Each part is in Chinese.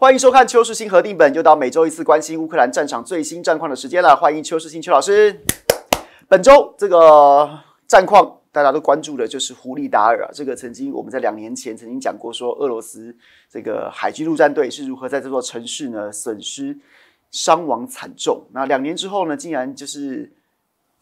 欢迎收看邱世新核定本，又到每周一次关心乌克兰战场最新战况的时间了。欢迎邱世新邱老师。本周这个战况大家都关注的，就是胡利达尔啊。这个曾经我们在两年前曾经讲过，说俄罗斯这个海军陆战队是如何在这座城市呢损失伤亡惨重。那两年之后呢，竟然就是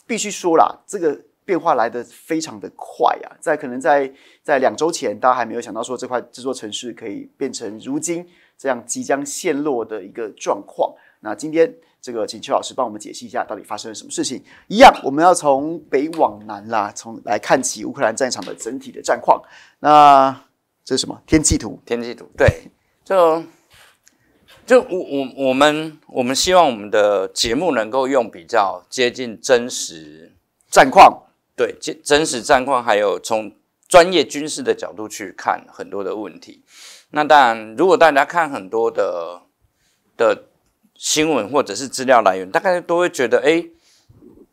必须说了，这个变化来的非常的快啊。在可能在在两周前，大家还没有想到说这块这座城市可以变成如今。这样即将陷落的一个状况。那今天这个，请邱老师帮我们解析一下，到底发生了什么事情？一样，我们要从北往南啦，从来看起乌克兰战场的整体的战况。那这是什么？天气图？天气图？对，就就我我我们我们希望我们的节目能够用比较接近真实战况，对，真真实战况，还有从专业军事的角度去看很多的问题。那当然，如果大家看很多的的新闻或者是资料来源，大概都会觉得，哎，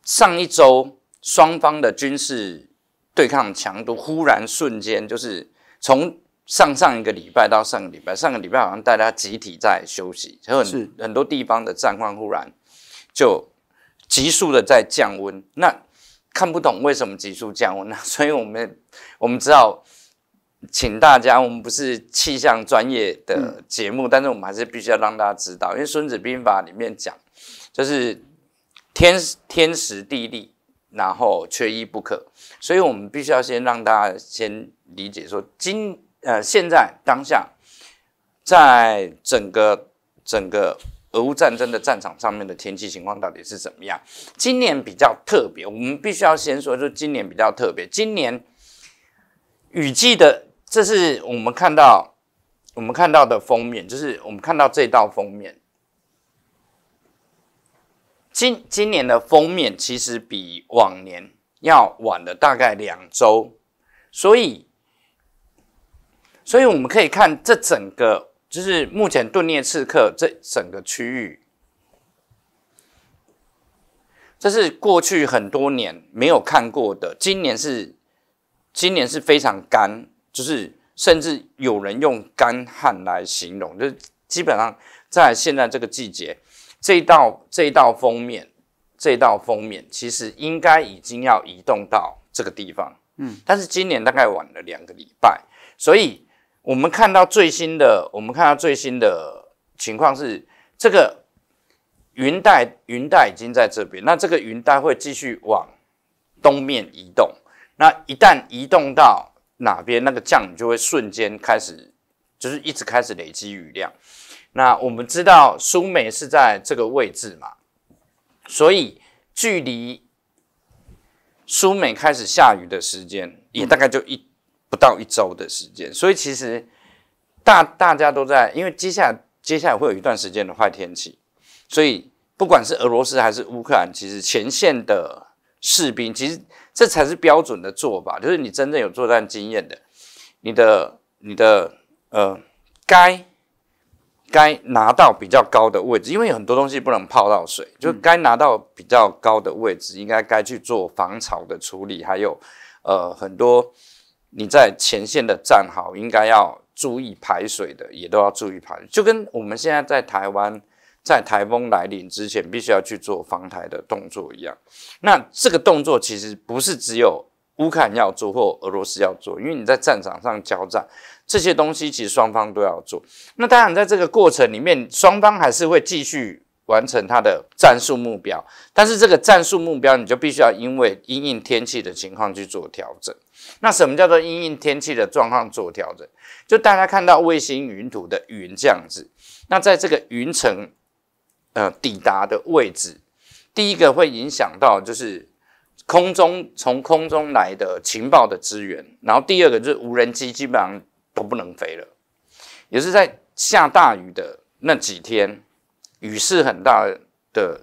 上一周双方的军事对抗强度忽然瞬间，就是从上上一个礼拜到上个礼拜，上个礼拜好像大家集体在休息，很很多地方的战况忽然就急速的在降温，那看不懂为什么急速降温呢？所以我们我们知道。请大家，我们不是气象专业的节目，但是我们还是必须要让大家知道，因为《孙子兵法》里面讲，就是天天时地利，然后缺一不可，所以我们必须要先让大家先理解说，今呃现在当下，在整个整个俄乌战争的战场上面的天气情况到底是怎么样？今年比较特别，我们必须要先说，就今年比较特别，今年雨季的。这是我们看到，我们看到的封面，就是我们看到这道封面。今今年的封面其实比往年要晚了大概两周，所以，所以我们可以看这整个，就是目前顿涅刺客这整个区域，这是过去很多年没有看过的，今年是今年是非常干。就是，甚至有人用干旱来形容，就是基本上在现在这个季节，这一道这一道封面，这一道封面其实应该已经要移动到这个地方，嗯，但是今年大概晚了两个礼拜，所以我们看到最新的，我们看到最新的情况是，这个云带云带已经在这边，那这个云带会继续往东面移动，那一旦移动到。哪边那个降雨就会瞬间开始，就是一直开始累积雨量。那我们知道苏梅是在这个位置嘛，所以距离苏梅开始下雨的时间也大概就一不到一周的时间。所以其实大大家都在，因为接下来接下来会有一段时间的坏天气，所以不管是俄罗斯还是乌克兰，其实前线的士兵其实。这才是标准的做法，就是你真正有作战经验的，你的、你的，呃，该该拿到比较高的位置，因为很多东西不能泡到水，就该拿到比较高的位置，应该该去做防潮的处理，还有，呃，很多你在前线的战壕应该要注意排水的，也都要注意排水，就跟我们现在在台湾。在台风来临之前，必须要去做防台的动作一样。那这个动作其实不是只有乌克兰要做或俄罗斯要做，因为你在战场上交战，这些东西其实双方都要做。那当然，在这个过程里面，双方还是会继续完成它的战术目标，但是这个战术目标你就必须要因为阴应天气的情况去做调整。那什么叫做阴应天气的状况做调整？就大家看到卫星云图的云这样子，那在这个云层。呃，抵达的位置，第一个会影响到就是空中从空中来的情报的资源，然后第二个就是无人机基本上都不能飞了，也是在下大雨的那几天，雨势很大的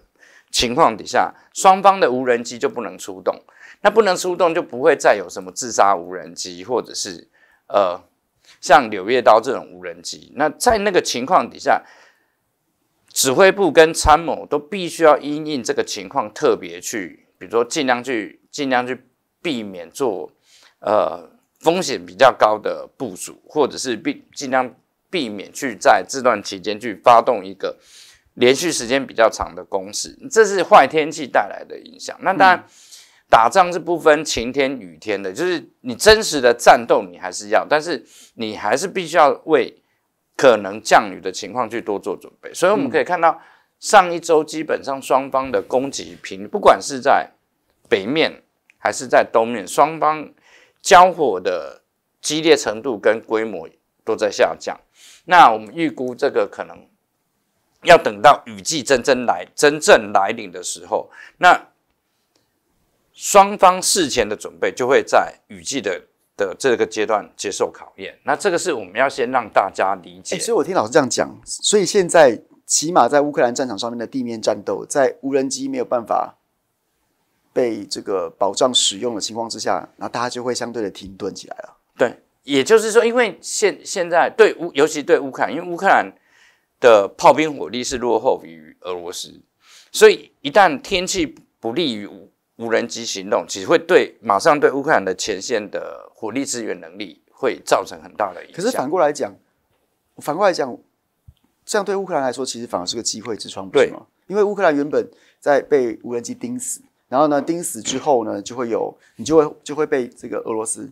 情况底下，双方的无人机就不能出动，那不能出动就不会再有什么自杀无人机或者是呃像柳叶刀这种无人机，那在那个情况底下。指挥部跟参谋都必须要因应这个情况，特别去，比如说尽量去，尽量去避免做，呃，风险比较高的部署，或者是避尽量避免去在这段期间去发动一个连续时间比较长的攻势。这是坏天气带来的影响。那当然，打仗是不分晴天雨天的，就是你真实的战斗你还是要，但是你还是必须要为。可能降雨的情况去多做准备，所以我们可以看到，上一周基本上双方的供给频，不管是在北面还是在东面，双方交火的激烈程度跟规模都在下降。那我们预估这个可能要等到雨季真正来、真正来临的时候，那双方事前的准备就会在雨季的。的这个阶段接受考验，那这个是我们要先让大家理解。所以我听老师这样讲，所以现在起码在乌克兰战场上面的地面战斗，在无人机没有办法被这个保障使用的情况之下，那大家就会相对的停顿起来了。对，也就是说，因为现现在对乌，尤其对乌克兰，因为乌克兰的炮兵火力是落后于俄罗斯，所以一旦天气不利于无无人机行动，只会对马上对乌克兰的前线的。火力支援能力会造成很大的影响。可是反过来讲，反过来讲，这样对乌克兰来说，其实反而是个机会之窗，不是吗？因为乌克兰原本在被无人机盯死，然后呢，盯死之后呢，就会有你就会就会被这个俄罗斯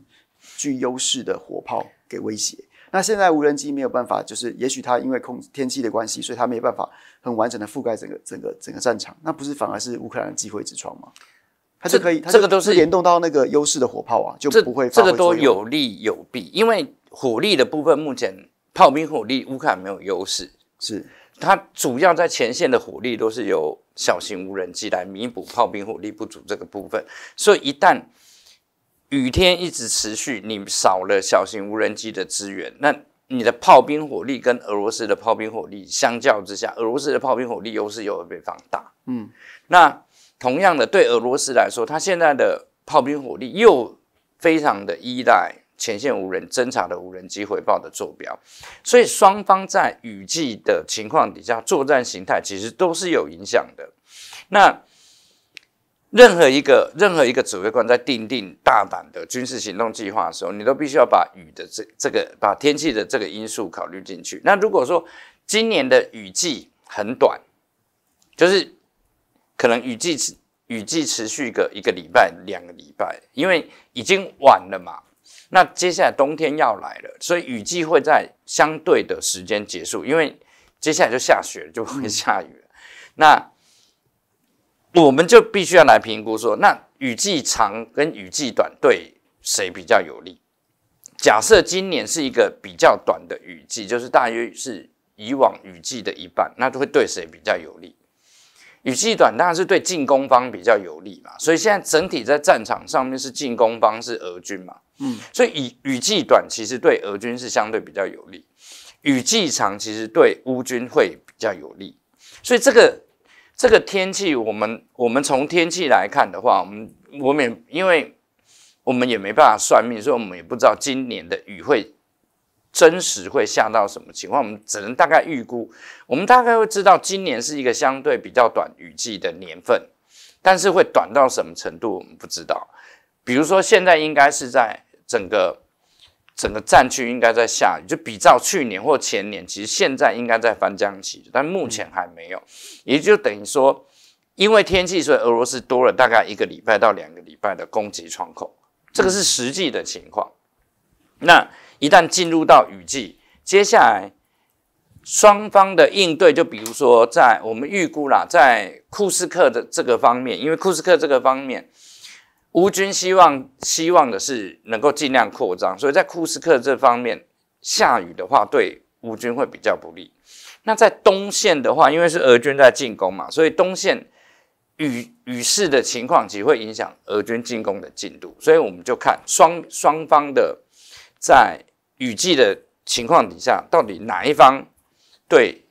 具优势的火炮给威胁。那现在无人机没有办法，就是也许它因为空天气的关系，所以它没办法很完整的覆盖整个整个整个战场。那不是反而是乌克兰的机会之窗吗？它是可以，这个都是联动到那个优势的火炮啊，就不会。这个都有利有弊，因为火力的部分，目前炮兵火力乌克兰没有优势，是它主要在前线的火力都是由小型无人机来弥补炮兵火力不足这个部分。所以一旦雨天一直持续，你少了小型无人机的资源，那你的炮兵火力跟俄罗斯的炮兵火力相较之下，俄罗斯的炮兵火力优势又会被放大。嗯，那。同样的，对俄罗斯来说，它现在的炮兵火力又非常的依赖前线无人侦察的无人机回报的坐标，所以双方在雨季的情况底下，作战形态其实都是有影响的。那任何一个任何一个指挥官在定定大胆的军事行动计划的时候，你都必须要把雨的这这个把天气的这个因素考虑进去。那如果说今年的雨季很短，就是。可能雨季持雨季持续个一个礼拜、两个礼拜，因为已经晚了嘛。那接下来冬天要来了，所以雨季会在相对的时间结束，因为接下来就下雪，就会下雨。那我们就必须要来评估说，那雨季长跟雨季短对谁比较有利？假设今年是一个比较短的雨季，就是大约是以往雨季的一半，那就会对谁比较有利？雨季短当然是对进攻方比较有利嘛，所以现在整体在战场上面是进攻方是俄军嘛，嗯，所以雨雨季短其实对俄军是相对比较有利，雨季长其实对乌军会比较有利，所以这个这个天气我们我们从天气来看的话，我们我们也因为我们也没办法算命，所以我们也不知道今年的雨会。真实会下到什么情况，我们只能大概预估。我们大概会知道今年是一个相对比较短雨季的年份，但是会短到什么程度，我们不知道。比如说，现在应该是在整个整个战区应该在下雨，就比照去年或前年，其实现在应该在翻江起，但目前还没有。也就等于说，因为天气，所以俄罗斯多了大概一个礼拜到两个礼拜的攻击窗口，这个是实际的情况。那。一旦进入到雨季，接下来双方的应对，就比如说在我们预估啦，在库斯克的这个方面，因为库斯克这个方面，乌军希望希望的是能够尽量扩张，所以在库斯克这方面下雨的话，对乌军会比较不利。那在东线的话，因为是俄军在进攻嘛，所以东线雨雨势的情况只会影响俄军进攻的进度，所以我们就看双双方的在。雨季的情况底下，到底哪一方对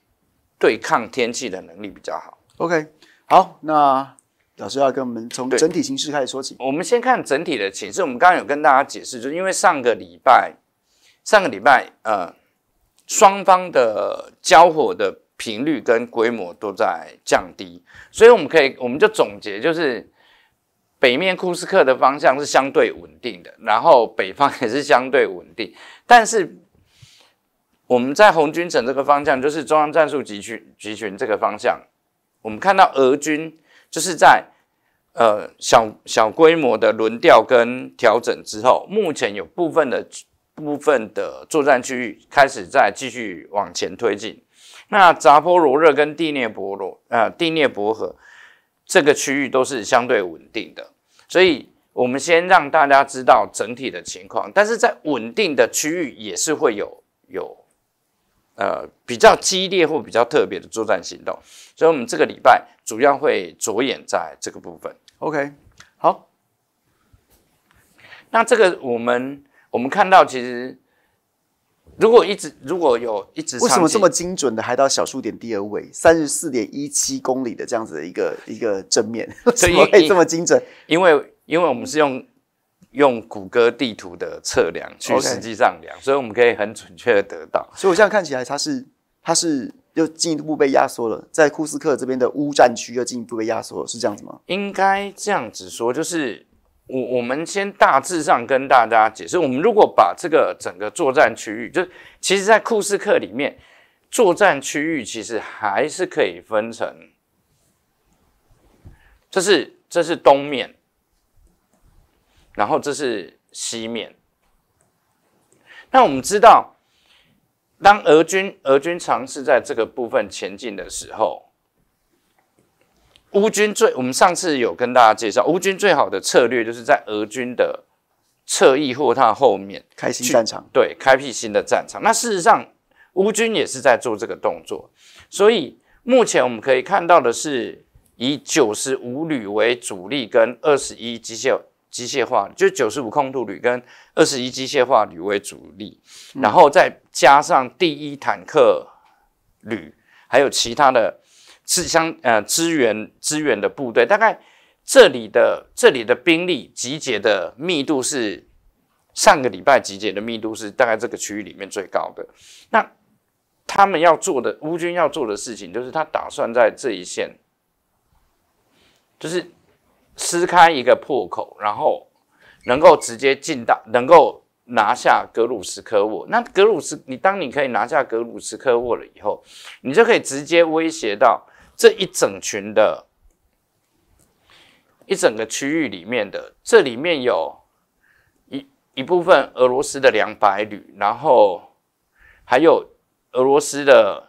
对抗天气的能力比较好？OK，好，那老师要跟我们从整体形势开始说起。我们先看整体的形势。我们刚刚有跟大家解释，就是因为上个礼拜，上个礼拜呃，双方的交火的频率跟规模都在降低，所以我们可以，我们就总结就是。北面库斯克的方向是相对稳定的，然后北方也是相对稳定，但是我们在红军城这个方向，就是中央战术集群集群这个方向，我们看到俄军就是在呃小小规模的轮调跟调整之后，目前有部分的部分的作战区域开始在继续往前推进。那扎波罗热跟第聂伯罗啊，第聂伯河。这个区域都是相对稳定的，所以我们先让大家知道整体的情况。但是在稳定的区域，也是会有有呃比较激烈或比较特别的作战行动。所以，我们这个礼拜主要会着眼在这个部分。OK，好。那这个我们我们看到其实。如果一直如果有一直为什么这么精准的，还到小数点第二位，三十四点一七公里的这样子的一个一个正面，怎可以这么精准，因为因为我们是用用谷歌地图的测量去实际上量，所以我们可以很准确的得到。所以我现在看起来，它是它是又进一步被压缩了，在库斯克这边的乌战区又进一步被压缩了，是这样子吗？应该这样子说，就是。我我们先大致上跟大家解释，我们如果把这个整个作战区域，就是其实在库斯克里面，作战区域其实还是可以分成，这是这是东面，然后这是西面。那我们知道，当俄军俄军尝试在这个部分前进的时候，乌军最，我们上次有跟大家介绍，乌军最好的策略就是在俄军的侧翼或他后面开辟战场，对，开辟新的战场。那事实上，乌军也是在做这个动作。所以目前我们可以看到的是，以九十五旅为主力，跟二十一机械机械化，就九十五空突旅跟二十一机械化旅为主力，然后再加上第一坦克旅，还有其他的。是相呃支援支援的部队，大概这里的这里的兵力集结的密度是上个礼拜集结的密度是大概这个区域里面最高的。那他们要做的，乌军要做的事情，就是他打算在这一线，就是撕开一个破口，然后能够直接进到，能够拿下格鲁斯科沃。那格鲁斯，你当你可以拿下格鲁斯科沃了以后，你就可以直接威胁到。这一整群的，一整个区域里面的，这里面有一一部分俄罗斯的两百旅，然后还有俄罗斯的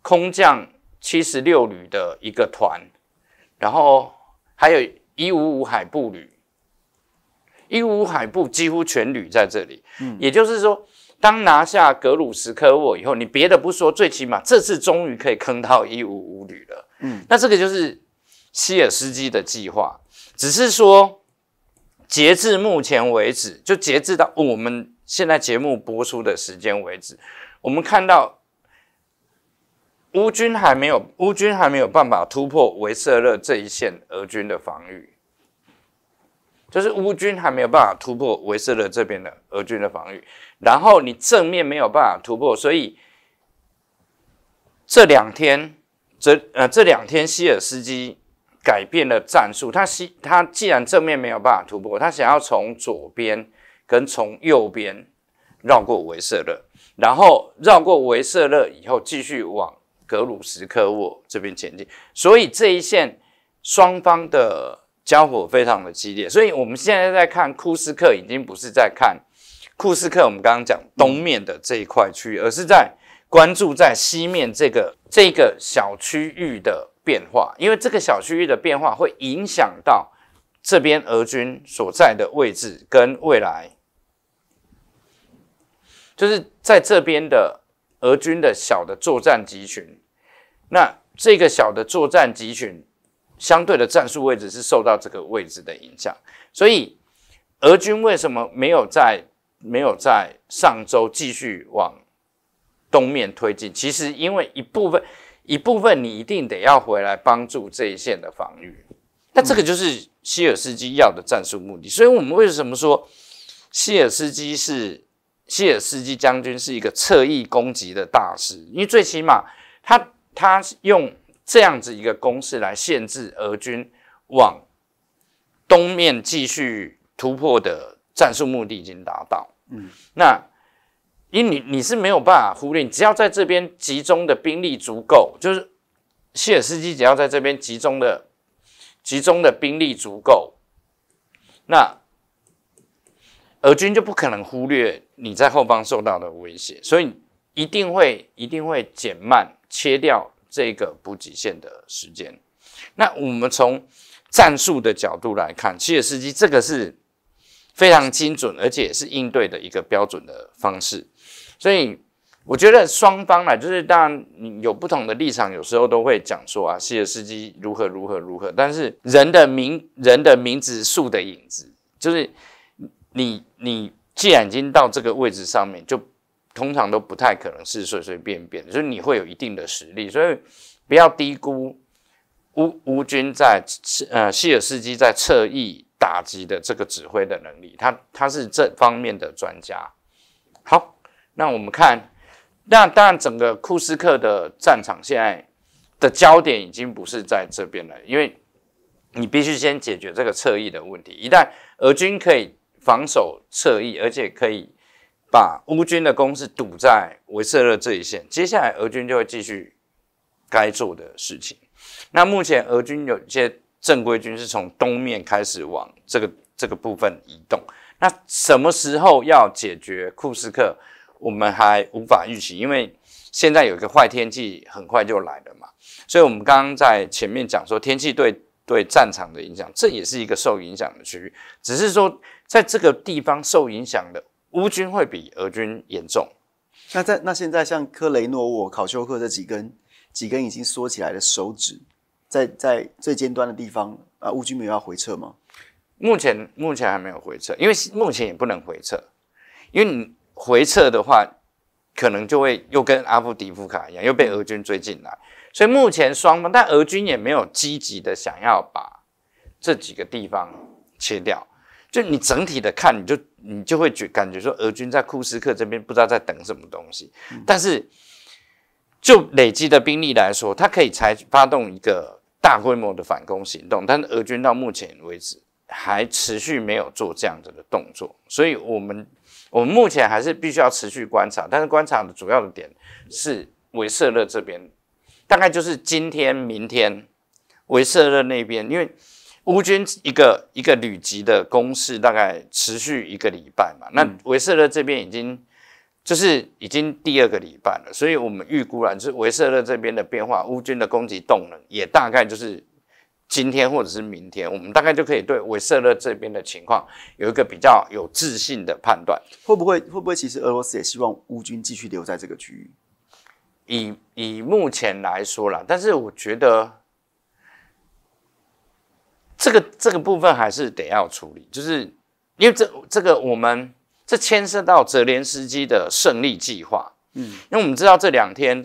空降七十六旅的一个团，然后还有一五五海部旅，一五五海部几乎全旅在这里。嗯，也就是说，当拿下格鲁什科沃以后，你别的不说，最起码这次终于可以坑到一五五旅了。嗯，那这个就是希尔斯基的计划，只是说，截至目前为止，就截至到我们现在节目播出的时间为止，我们看到，乌军还没有，乌军还没有办法突破维瑟勒这一线俄军的防御，就是乌军还没有办法突破维瑟勒这边的俄军的防御，然后你正面没有办法突破，所以这两天。这呃这两天，希尔斯基改变了战术。他希他既然正面没有办法突破，他想要从左边跟从右边绕过维瑟勒，然后绕过维瑟勒以后，继续往格鲁什科沃这边前进。所以这一线双方的交火非常的激烈。所以我们现在在看库斯克，已经不是在看库斯克，我们刚刚讲东面的这一块区域，而是在。关注在西面这个这个小区域的变化，因为这个小区域的变化会影响到这边俄军所在的位置跟未来，就是在这边的俄军的小的作战集群，那这个小的作战集群相对的战术位置是受到这个位置的影响，所以俄军为什么没有在没有在上周继续往？东面推进，其实因为一部分一部分，你一定得要回来帮助这一线的防御。那这个就是希尔斯基要的战术目的。所以，我们为什么说希尔斯基是希尔斯基将军是一个侧翼攻击的大师？因为最起码他他用这样子一个攻势来限制俄军往东面继续突破的战术目的已经达到。嗯，那。因你你是没有办法忽略，只要在这边集中的兵力足够，就是谢尔斯基只要在这边集中的集中的兵力足够，那俄军就不可能忽略你在后方受到的威胁，所以一定会一定会减慢切掉这个补给线的时间。那我们从战术的角度来看，谢尔斯基这个是非常精准，而且是应对的一个标准的方式。所以我觉得双方呢，就是当然有不同的立场，有时候都会讲说啊，希尔斯基如何如何如何。但是人的名，人的名字树的影子，就是你你既然已经到这个位置上面，就通常都不太可能是随随便便，就是你会有一定的实力。所以不要低估乌乌军在呃希尔斯基在侧翼打击的这个指挥的能力，他他是这方面的专家。好。那我们看，那当然，整个库斯克的战场现在的焦点已经不是在这边了，因为你必须先解决这个侧翼的问题。一旦俄军可以防守侧翼，而且可以把乌军的攻势堵在维瑟勒这一线，接下来俄军就会继续该做的事情。那目前俄军有一些正规军是从东面开始往这个这个部分移动。那什么时候要解决库斯克？我们还无法预期，因为现在有一个坏天气很快就来了嘛，所以，我们刚刚在前面讲说天气对对战场的影响，这也是一个受影响的区域，只是说在这个地方受影响的乌军会比俄军严重。那在那现在像科雷诺沃、考丘克这几根几根已经缩起来的手指，在在最尖端的地方啊，乌军没有要回撤吗？目前目前还没有回撤，因为目前也不能回撤，因为你。回撤的话，可能就会又跟阿布迪夫卡一样，又被俄军追进来。所以目前双方，但俄军也没有积极的想要把这几个地方切掉。就你整体的看，你就你就会觉感觉说，俄军在库斯克这边不知道在等什么东西。但是就累积的兵力来说，它可以取发动一个大规模的反攻行动。但是俄军到目前为止还持续没有做这样子的动作，所以我们。我们目前还是必须要持续观察，但是观察的主要的点是维瑟勒这边，大概就是今天、明天，维瑟勒那边，因为乌军一个一个旅级的攻势大概持续一个礼拜嘛，那维瑟勒这边已经就是已经第二个礼拜了，所以我们预估了，就是维瑟勒这边的变化，乌军的攻击动能也大概就是。今天或者是明天，我们大概就可以对韦瑟勒这边的情况有一个比较有自信的判断。会不会会不会？其实俄罗斯也希望乌军继续留在这个区域。以以目前来说啦，但是我觉得这个这个部分还是得要处理，就是因为这这个我们这牵涉到泽连斯基的胜利计划。嗯，因为我们知道这两天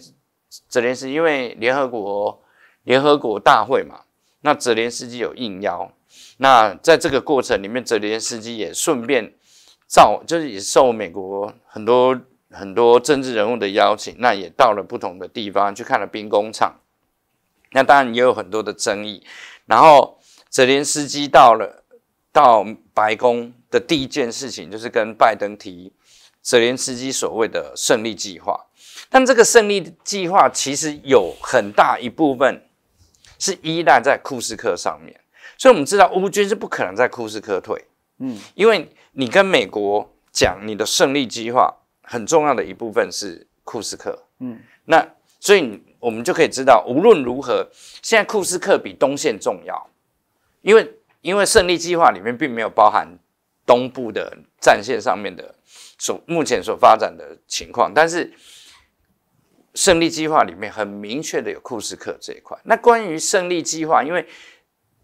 泽连斯基因为联合国联合国大会嘛。那泽连斯基有应邀，那在这个过程里面，泽连斯基也顺便造，就是也受美国很多很多政治人物的邀请，那也到了不同的地方去看了兵工厂，那当然也有很多的争议。然后泽连斯基到了到白宫的第一件事情就是跟拜登提泽连斯基所谓的胜利计划，但这个胜利计划其实有很大一部分。是依赖在库斯克上面，所以我们知道乌军是不可能在库斯克退，嗯，因为你跟美国讲你的胜利计划，很重要的一部分是库斯克，嗯，那所以我们就可以知道，无论如何，现在库斯克比东线重要，因为因为胜利计划里面并没有包含东部的战线上面的所目前所发展的情况，但是。胜利计划里面很明确的有库斯克这一块。那关于胜利计划，因为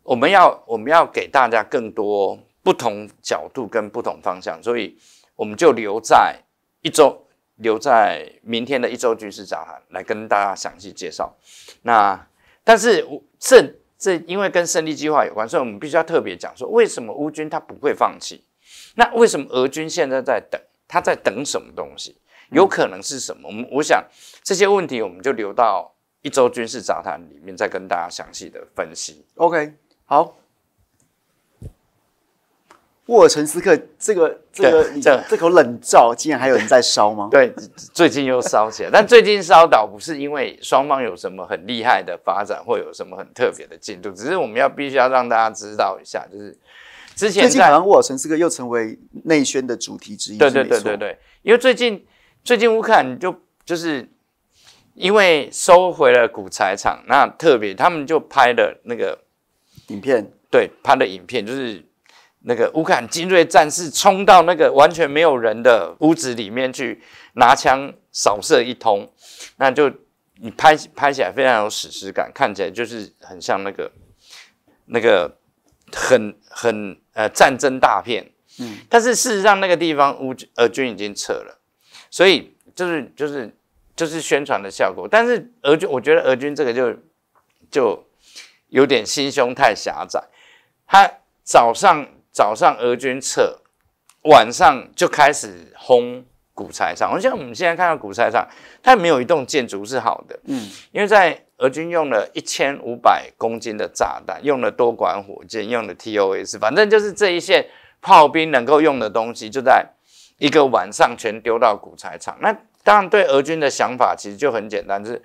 我们要我们要给大家更多不同角度跟不同方向，所以我们就留在一周留在明天的一周军事杂谈来跟大家详细介绍。那但是这这因为跟胜利计划有关，所以我们必须要特别讲说，为什么乌军他不会放弃？那为什么俄军现在在等？他在等什么东西？有可能是什么？我们我想这些问题，我们就留到一周军事杂谈里面再跟大家详细的分析。OK，好。沃尔岑斯克这个这个这这口冷灶，竟然还有人在烧吗？对，最近又烧起来。但最近烧倒不是因为双方有什么很厉害的发展，或有什么很特别的进度，只是我们要必须要让大家知道一下，就是之前最近好像沃尔岑斯克又成为内宣的主题之一。对对对对对，因为最近。最近乌克兰就就是因为收回了古材厂，那特别他们就拍了那个影片，对，拍的影片就是那个乌克兰精锐战士冲到那个完全没有人的屋子里面去拿枪扫射一通，那就你拍拍起来非常有史诗感，看起来就是很像那个那个很很呃战争大片，嗯，但是事实上那个地方乌俄军已经撤了。所以就是就是就是宣传的效果，但是俄军我觉得俄军这个就就有点心胸太狭窄。他早上早上俄军撤，晚上就开始轰古材上。而且我们现在看到古材上，它没有一栋建筑是好的。嗯，因为在俄军用了一千五百公斤的炸弹，用了多管火箭，用了 TOS，反正就是这一线炮兵能够用的东西就在。一个晚上全丢到古材厂，那当然对俄军的想法其实就很简单，就是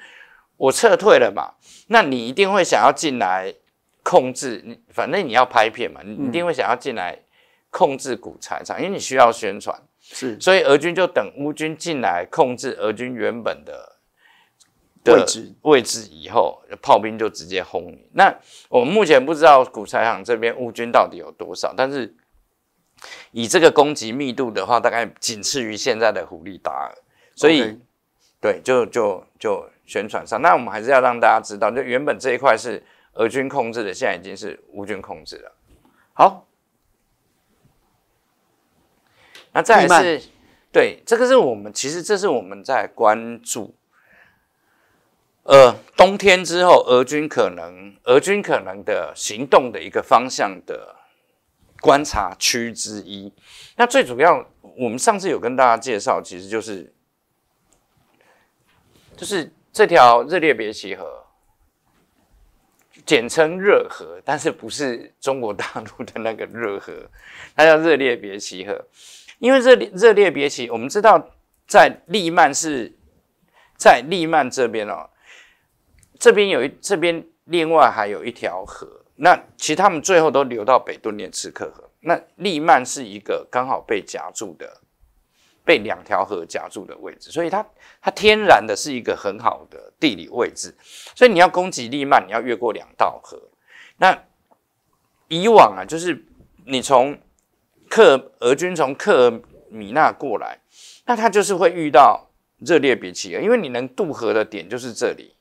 我撤退了嘛，那你一定会想要进来控制，你反正你要拍片嘛，你一定会想要进来控制古材厂，因为你需要宣传。是，所以俄军就等乌军进来控制俄军原本的的位置位置以后，炮兵就直接轰你。那我们目前不知道古材厂这边乌军到底有多少，但是。以这个攻击密度的话，大概仅次于现在的虎狸达尔，所以，对，就就就宣传上，那我们还是要让大家知道，就原本这一块是俄军控制的，现在已经是乌军控制了。好，那再来是，对，这个是我们其实这是我们在关注，呃，冬天之后俄军可能俄军可能的行动的一个方向的。观察区之一。那最主要，我们上次有跟大家介绍，其实就是，就是这条热烈别奇河，简称热河，但是不是中国大陆的那个热河，它叫热烈别奇河。因为热热烈别奇，我们知道在利曼是在利曼这边哦，这边有一这边另外还有一条河。那其实他们最后都流到北顿涅茨克河。那利曼是一个刚好被夹住的，被两条河夹住的位置，所以它它天然的是一个很好的地理位置。所以你要攻击利曼，你要越过两道河。那以往啊，就是你从克俄军从克尔米纳过来，那他就是会遇到热烈别奇，因为你能渡河的点就是这里。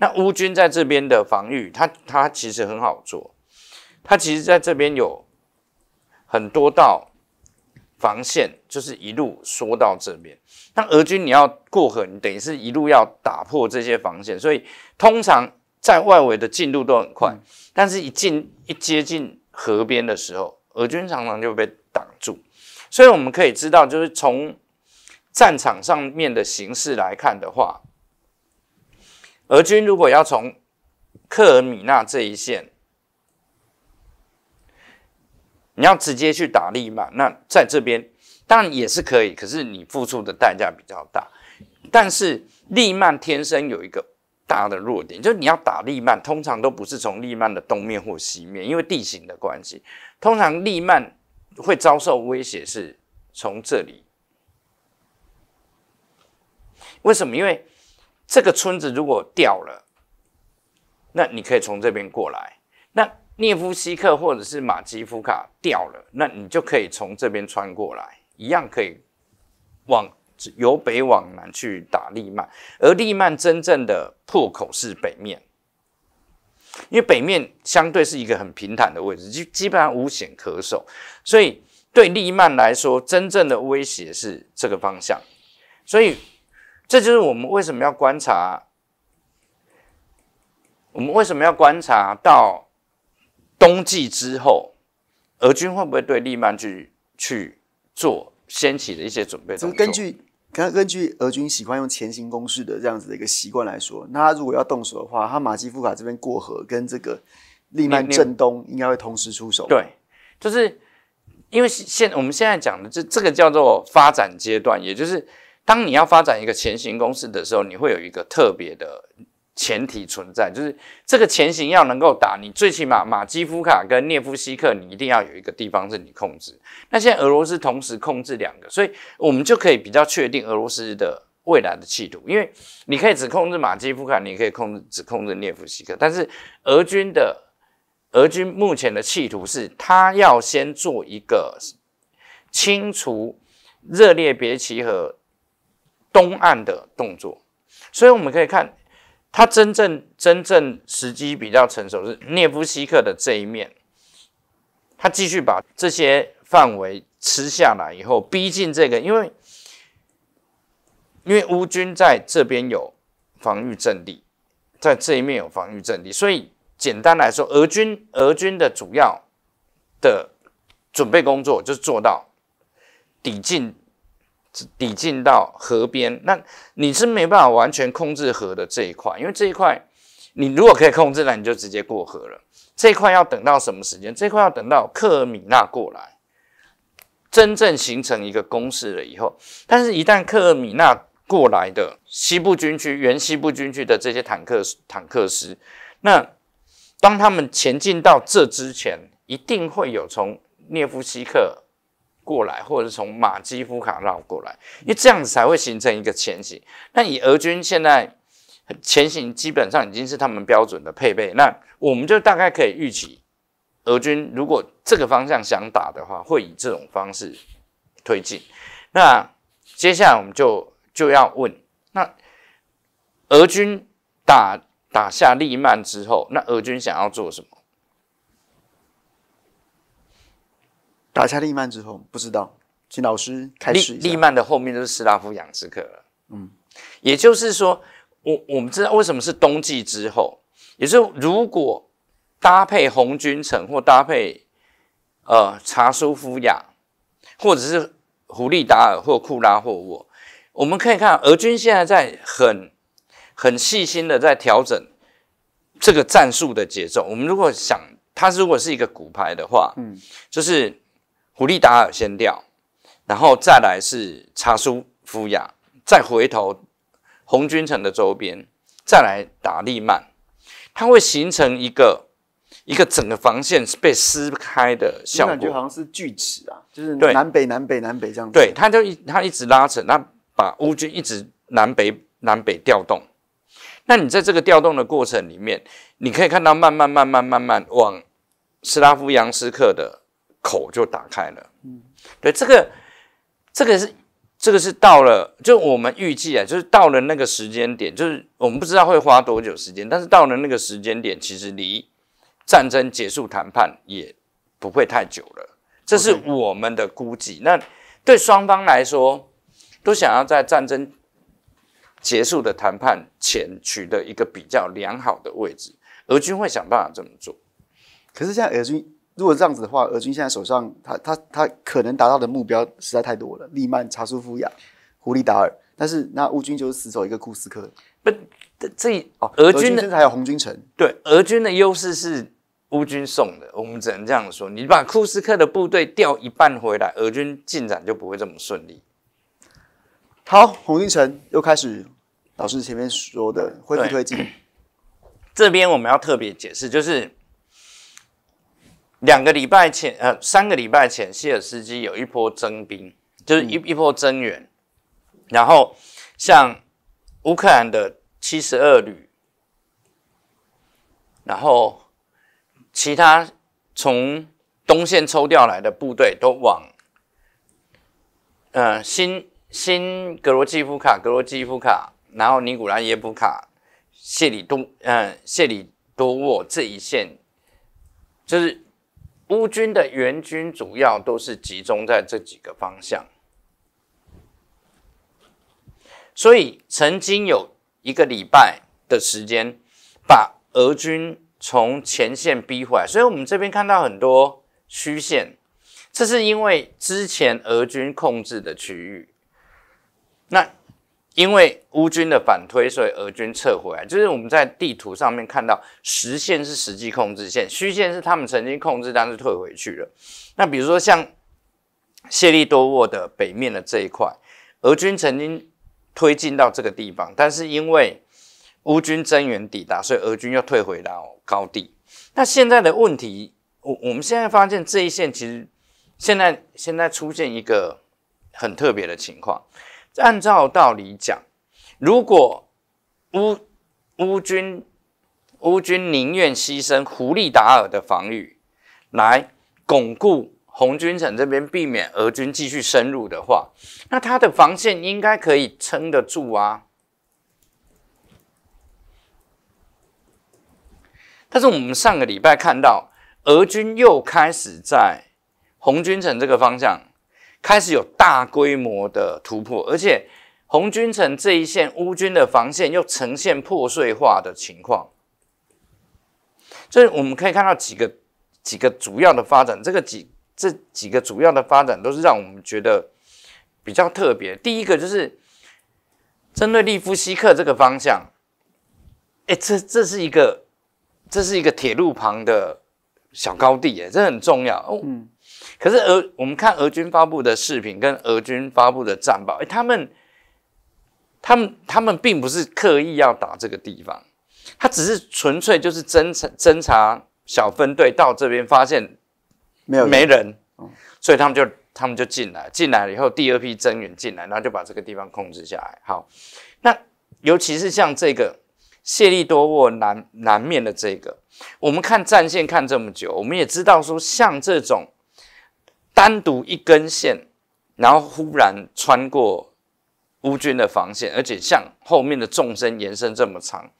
那乌军在这边的防御，它它其实很好做，它其实在这边有很多道防线，就是一路缩到这边。那俄军你要过河，你等于是一路要打破这些防线，所以通常在外围的进度都很快，但是一进一接近河边的时候，俄军常常就被挡住。所以我们可以知道，就是从战场上面的形势来看的话。俄军如果要从克尔米纳这一线，你要直接去打利曼，那在这边当然也是可以，可是你付出的代价比较大。但是利曼天生有一个大的弱点，就是你要打利曼，通常都不是从利曼的东面或西面，因为地形的关系，通常利曼会遭受威胁是从这里。为什么？因为这个村子如果掉了，那你可以从这边过来。那涅夫希克或者是马基夫卡掉了，那你就可以从这边穿过来，一样可以往由北往南去打利曼。而利曼真正的破口是北面，因为北面相对是一个很平坦的位置，就基本上无险可守。所以对利曼来说，真正的威胁是这个方向。所以。这就是我们为什么要观察，我们为什么要观察到冬季之后，俄军会不会对利曼去去做先起的一些准备？根据根根据俄军喜欢用前行攻势的这样子的一个习惯来说，那他如果要动手的话，他马基夫卡这边过河跟这个利曼正东应该会同时出手。对，就是因为现我们现在讲的这这个叫做发展阶段，也就是。当你要发展一个前行公司的时候，你会有一个特别的前提存在，就是这个前行要能够打你，最起码马基夫卡跟涅夫希克，你一定要有一个地方是你控制。那现在俄罗斯同时控制两个，所以我们就可以比较确定俄罗斯的未来的企图，因为你可以只控制马基夫卡，你可以控制只控制涅夫希克，但是俄军的俄军目前的企图是，他要先做一个清除热烈别奇和。东岸的动作，所以我们可以看，他真正真正时机比较成熟是涅夫西克的这一面，他继续把这些范围吃下来以后，逼近这个，因为因为乌军在这边有防御阵地，在这一面有防御阵地，所以简单来说，俄军俄军的主要的准备工作就是做到抵近。抵近到河边，那你是没办法完全控制河的这一块，因为这一块你如果可以控制了，你就直接过河了。这一块要等到什么时间？这块要等到克尔米纳过来，真正形成一个攻势了以后。但是，一旦克尔米纳过来的西部军区、原西部军区的这些坦克、坦克师，那当他们前进到这之前，一定会有从涅夫西克。过来，或者是从马基夫卡绕过来，因为这样子才会形成一个前行。那以俄军现在前行基本上已经是他们标准的配备，那我们就大概可以预期，俄军如果这个方向想打的话，会以这种方式推进。那接下来我们就就要问，那俄军打打下利曼之后，那俄军想要做什么？拿下利曼之后，不知道，请老师开始。利曼的后面就是斯拉夫养殖了。嗯，也就是说，我我们知道为什么是冬季之后，也是如果搭配红军城或搭配呃查舒夫亚，或者是胡利达尔或库拉霍沃，我们可以看俄军现在在很很细心的在调整这个战术的节奏。我们如果想，他如果是一个骨牌的话，嗯，就是。古利达尔先掉，然后再来是查苏夫雅，再回头红军城的周边，再来达利曼，它会形成一个一个整个防线是被撕开的效果，感觉好像是锯齿啊，就是南北南北南北这样。对，它就一它一直拉扯，那把乌军一直南北南北调动。那你在这个调动的过程里面，你可以看到慢慢慢慢慢慢往斯拉夫扬斯克的。口就打开了，嗯，对，这个，这个是，这个是到了，就我们预计啊，就是到了那个时间点，就是我们不知道会花多久时间，但是到了那个时间点，其实离战争结束谈判也不会太久了，这是我们的估计。那对双方来说，都想要在战争结束的谈判前取得一个比较良好的位置，俄军会想办法这么做，可是现在俄军。如果这样子的话，俄军现在手上，他他他可能达到的目标实在太多了，利曼、查苏夫亚、胡里达尔，但是那乌军就是死守一个库斯克。不，这哦，俄军的还有红军城。对，俄军的优势是乌军送的，我们只能这样说。你把库斯克的部队调一半回来，俄军进展就不会这么顺利。好，红军城又开始，老师前面说的恢复推进。这边我们要特别解释，就是。两个礼拜前，呃，三个礼拜前，希尔斯基有一波增兵，就是一一波增援，然后像乌克兰的七十二旅，然后其他从东线抽调来的部队都往，呃，新新格罗季夫卡、格罗季夫卡，然后尼古拉耶夫卡、谢里多，嗯，谢里多沃这一线，就是。乌军的援军主要都是集中在这几个方向，所以曾经有一个礼拜的时间，把俄军从前线逼回来。所以我们这边看到很多虚线，这是因为之前俄军控制的区域。那因为乌军的反推，所以俄军撤回来。就是我们在地图上面看到，实线是实际控制线，虚线是他们曾经控制，但是退回去了。那比如说像谢利多沃的北面的这一块，俄军曾经推进到这个地方，但是因为乌军增援抵达，所以俄军又退回到高地。那现在的问题，我我们现在发现这一线其实现在现在出现一个很特别的情况。按照道理讲，如果乌乌军乌军宁愿牺牲胡利达尔的防御，来巩固红军城这边，避免俄军继续深入的话，那他的防线应该可以撑得住啊。但是我们上个礼拜看到，俄军又开始在红军城这个方向。开始有大规模的突破，而且红军城这一线乌军的防线又呈现破碎化的情况，所以我们可以看到几个几个主要的发展，这个几这几个主要的发展都是让我们觉得比较特别。第一个就是针对利夫西克这个方向，哎，这这是一个这是一个铁路旁的小高地，哎，这很重要哦。可是俄，我们看俄军发布的视频跟俄军发布的战报，哎，他们、他们、他们并不是刻意要打这个地方，他只是纯粹就是侦查、侦查小分队到这边发现没有没人，所以他们就他们就进来，进来了以后第二批增援进来，然后就把这个地方控制下来。好，那尤其是像这个谢利多沃南南面的这个，我们看战线看这么久，我们也知道说像这种。单独一根线，然后忽然穿过乌军的防线，而且向后面的纵深延伸这么长，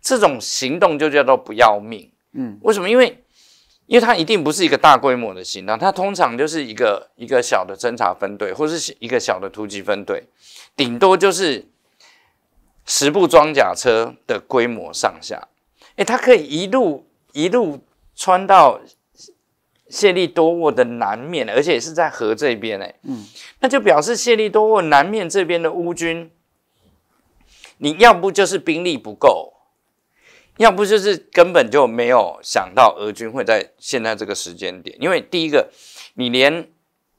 这种行动就叫做不要命。嗯，为什么？因为，因为它一定不是一个大规模的行动，它通常就是一个一个小的侦察分队，或是一个小的突击分队，顶多就是十部装甲车的规模上下。哎，它可以一路一路穿到。谢利多沃的南面，而且也是在河这边，哎，嗯，那就表示谢利多沃南面这边的乌军，你要不就是兵力不够，要不就是根本就没有想到俄军会在现在这个时间点，因为第一个，你连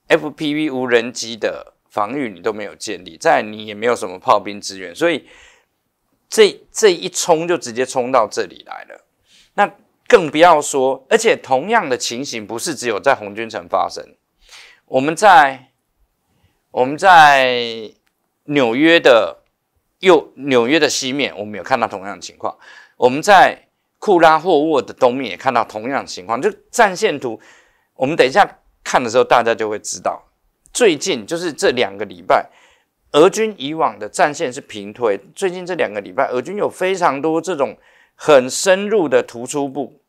FPV 无人机的防御你都没有建立，再你也没有什么炮兵支援，所以这这一冲就直接冲到这里来了，那。更不要说，而且同样的情形不是只有在红军城发生，我们在我们在纽约的右，纽约的西面，我们有看到同样的情况。我们在库拉霍沃的东面也看到同样的情况。就战线图，我们等一下看的时候，大家就会知道。最近就是这两个礼拜，俄军以往的战线是平推，最近这两个礼拜，俄军有非常多这种很深入的突出部。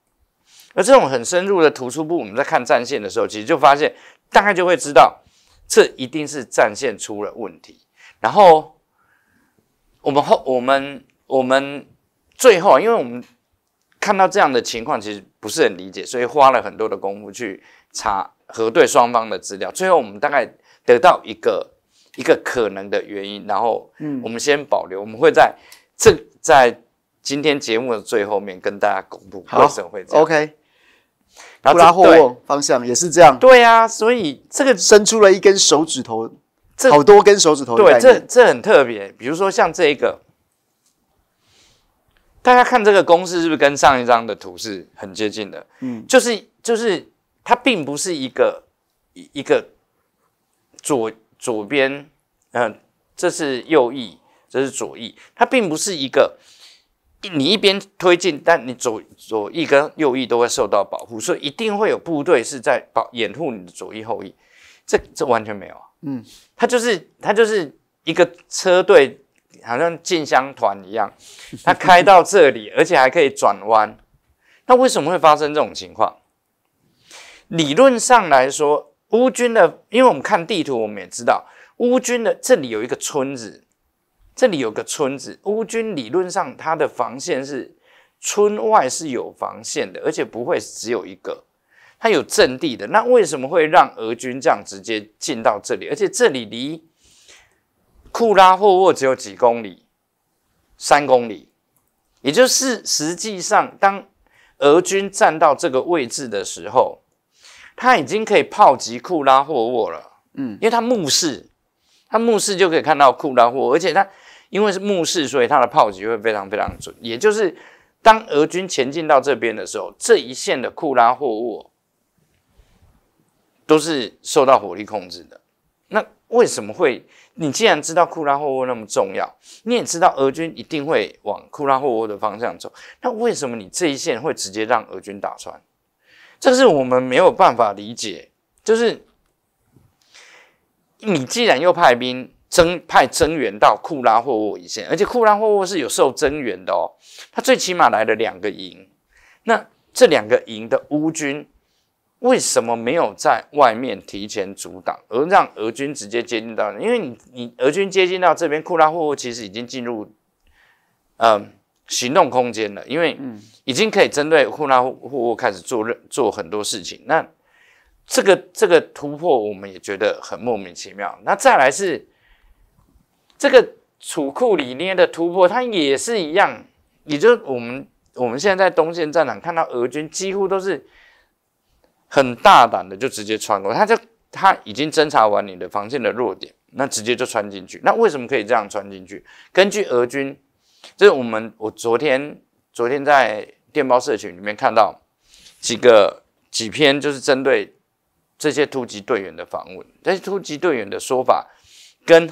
而这种很深入的突出部，我们在看战线的时候，其实就发现，大概就会知道，这一定是战线出了问题。然后，我们后我们我们最后因为我们看到这样的情况，其实不是很理解，所以花了很多的功夫去查核对双方的资料。最后，我们大概得到一个一个可能的原因，然后我们先保留，我们会在这在今天节目的最后面跟大家公布为什么会这样。OK。拉货方向也是这样。对啊，所以这个伸出了一根手指头，这好多根手指头。对，这这很特别。比如说像这个，大家看这个公式是不是跟上一张的图是很接近的？嗯，就是就是它并不是一个一一个左左边，嗯，这是右翼，这是左翼，它并不是一个。你一边推进，但你左左翼跟右翼都会受到保护，所以一定会有部队是在保掩护你的左翼后翼。这这完全没有啊，嗯，他就是他就是一个车队，好像进香团一样，他 开到这里，而且还可以转弯。那为什么会发生这种情况？理论上来说，乌军的，因为我们看地图，我们也知道，乌军的这里有一个村子。这里有个村子，乌军理论上它的防线是村外是有防线的，而且不会只有一个，它有阵地的。那为什么会让俄军这样直接进到这里？而且这里离库拉霍沃只有几公里，三公里，也就是实际上当俄军站到这个位置的时候，他已经可以炮击库拉霍沃了。嗯，因为他目视，他目视就可以看到库拉霍沃，而且他。因为是目视，所以它的炮击会非常非常准。也就是，当俄军前进到这边的时候，这一线的库拉霍沃都是受到火力控制的。那为什么会？你既然知道库拉霍沃那么重要，你也知道俄军一定会往库拉霍沃的方向走，那为什么你这一线会直接让俄军打穿？这是我们没有办法理解。就是，你既然又派兵。增派增援到库拉霍沃一线，而且库拉霍沃是有受增援的哦。他最起码来了两个营，那这两个营的乌军为什么没有在外面提前阻挡，而让俄军直接接近到？因为你你俄军接近到这边库拉霍沃，其实已经进入呃行动空间了，因为已经可以针对库拉霍沃开始做做很多事情。那这个这个突破，我们也觉得很莫名其妙。那再来是。这个储库里捏的突破，它也是一样，也就是我们我们现在在东线战场看到俄军几乎都是很大胆的，就直接穿过他就他已经侦查完你的防线的弱点，那直接就穿进去。那为什么可以这样穿进去？根据俄军，这是我们我昨天昨天在电报社群里面看到几个几篇，就是针对这些突击队员的访问。这些突击队员的说法跟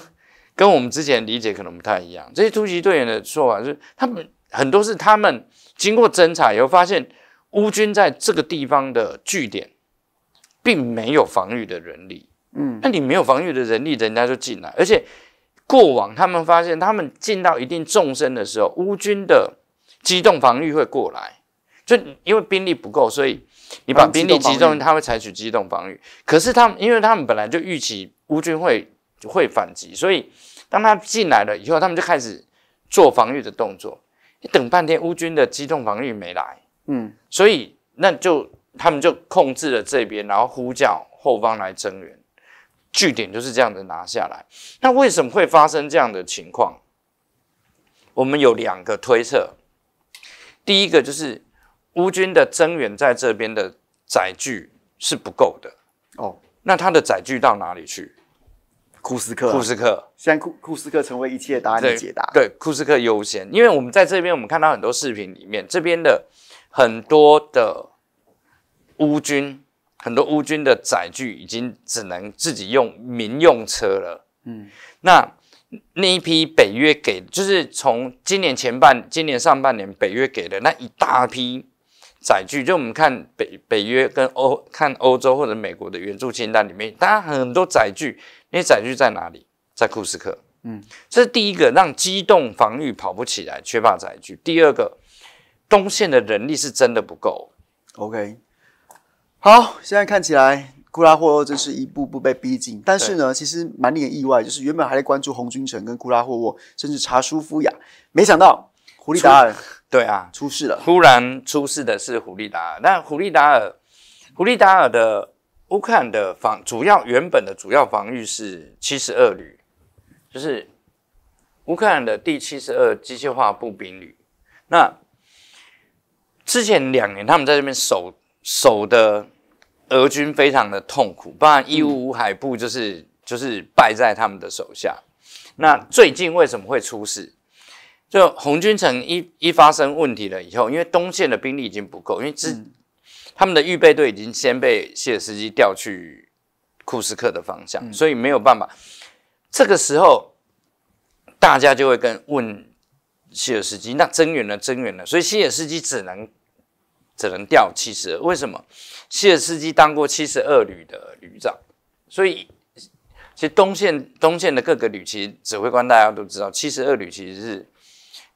跟我们之前理解可能不太一样。这些突击队员的说法是，他们很多是他们经过侦查以后发现，乌军在这个地方的据点，并没有防御的人力。嗯，那你没有防御的人力，人家就进来。而且过往他们发现，他们进到一定纵深的时候，乌军的机动防御会过来，就因为兵力不够，所以你把兵力集中，他会采取机动防御。可是他们，因为他们本来就预期乌军会。就会反击，所以当他进来了以后，他们就开始做防御的动作。你等半天，乌军的机动防御没来，嗯，所以那就他们就控制了这边，然后呼叫后方来增援，据点就是这样子拿下来。那为什么会发生这样的情况？我们有两个推测，第一个就是乌军的增援在这边的载具是不够的哦，那他的载具到哪里去？库斯克，库斯克，现在库库斯克成为一切答案的解答。对，库斯克优先，因为我们在这边，我们看到很多视频里面，这边的很多的乌军，很多乌军的载具已经只能自己用民用车了。嗯，那那一批北约给，就是从今年前半，今年上半年北约给的那一大批载具，就我们看北北约跟欧看欧洲或者美国的援助清单里面，当然很多载具。因为载具在哪里？在库斯克。嗯，这是第一个让机动防御跑不起来，缺乏载具。第二个，东线的人力是真的不够。OK，好，现在看起来库拉霍沃正是一步步被逼近。但是呢，其实蛮令人意外，就是原本还在关注红军城跟库拉霍沃，甚至查舒夫雅，没想到胡利达尔。对啊，出事了。突然出事的是胡利达尔。那胡利达尔，胡利达尔的。乌克兰的防主要原本的主要防御是七十二旅，就是乌克兰的第七十二机械化步兵旅。那之前两年，他们在这边守守的俄军非常的痛苦，不然伊乌海部就是就是败在他们的手下。那最近为什么会出事？就红军城一一发生问题了以后，因为东线的兵力已经不够，因为之。他们的预备队已经先被谢尔斯基调去库斯克的方向，所以没有办法。这个时候，大家就会跟问谢尔斯基：“那增援呢？增援呢？”所以谢尔斯基只能只能调七十二。为什么？谢尔斯基当过七十二旅的旅长，所以其实东线东线的各个旅其实指挥官大家都知道，七十二旅其实是。